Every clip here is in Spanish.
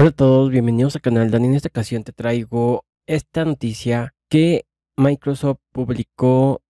Hola a todos, bienvenidos al canal Dani. En esta ocasión te traigo esta noticia que Microsoft publicó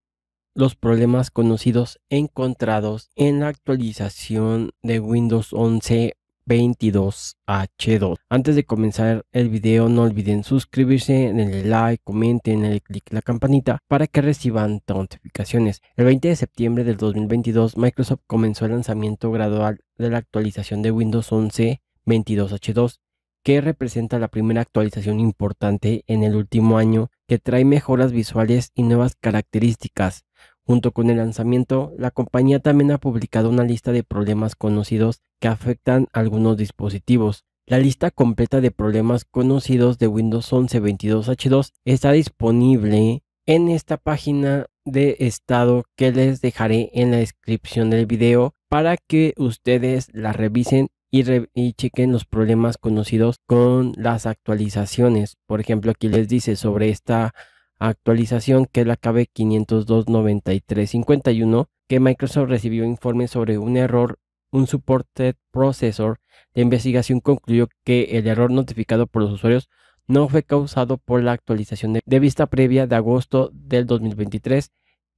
los problemas conocidos encontrados en la actualización de Windows 11 22H2. Antes de comenzar el video no olviden suscribirse, denle like, comenten, denle click la campanita para que reciban notificaciones. El 20 de septiembre del 2022 Microsoft comenzó el lanzamiento gradual de la actualización de Windows 11 22H2 que representa la primera actualización importante en el último año que trae mejoras visuales y nuevas características. Junto con el lanzamiento, la compañía también ha publicado una lista de problemas conocidos que afectan a algunos dispositivos. La lista completa de problemas conocidos de Windows 11 22H2 está disponible en esta página de estado que les dejaré en la descripción del video para que ustedes la revisen y, chequen los problemas conocidos con las actualizaciones. Por ejemplo, aquí les dice sobre esta actualización que es la KB 502.93.51 que Microsoft recibió informes sobre un error. Un supported processor de investigación concluyó que el error notificado por los usuarios no fue causado por la actualización de vista previa de agosto del 2023,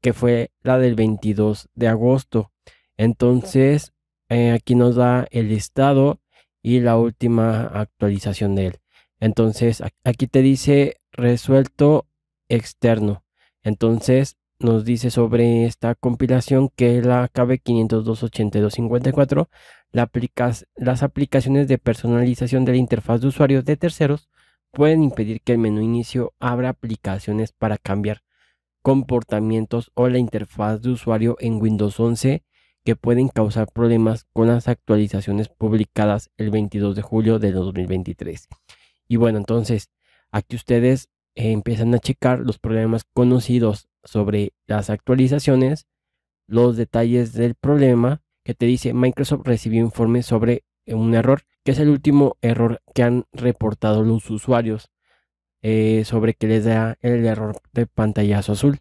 que fue la del 22 de agosto. Entonces, eh, aquí nos da el estado y la última actualización de él. Entonces aquí te dice resuelto externo. Entonces nos dice sobre esta compilación que la kb 5028254 las aplicaciones de personalización de la interfaz de usuario de terceros pueden impedir que el menú inicio abra aplicaciones para cambiar comportamientos o la interfaz de usuario en Windows 11 que pueden causar problemas con las actualizaciones publicadas el 22 de julio de 2023. Y bueno, entonces aquí ustedes eh, empiezan a checar los problemas conocidos sobre las actualizaciones, los detalles del problema que te dice Microsoft recibió informe sobre eh, un error, que es el último error que han reportado los usuarios eh, sobre que les da el error de pantallazo azul.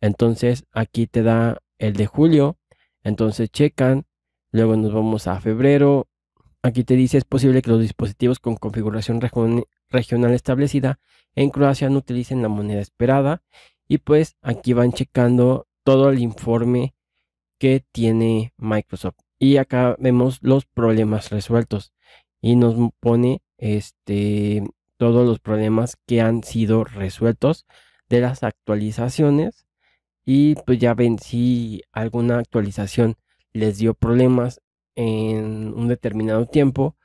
Entonces aquí te da el de julio, entonces checan, luego nos vamos a febrero. Aquí te dice es posible que los dispositivos con configuración regional establecida en Croacia no utilicen la moneda esperada y pues aquí van checando todo el informe que tiene Microsoft. Y acá vemos los problemas resueltos y nos pone este todos los problemas que han sido resueltos de las actualizaciones y pues ya ven si alguna actualización les dio problemas en un determinado tiempo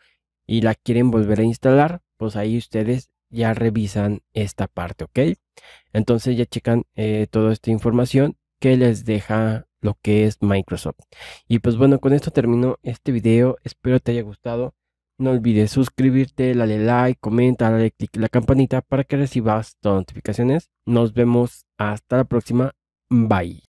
y la quieren volver a instalar, pues ahí ustedes ya revisan esta parte, ¿ok? Entonces ya checan eh, toda esta información que les deja lo que es Microsoft. Y pues bueno, con esto termino este video. Espero te haya gustado. No olvides suscribirte, darle like, comenta, darle clic a la campanita para que recibas todas las notificaciones. Nos vemos hasta la próxima. Bye.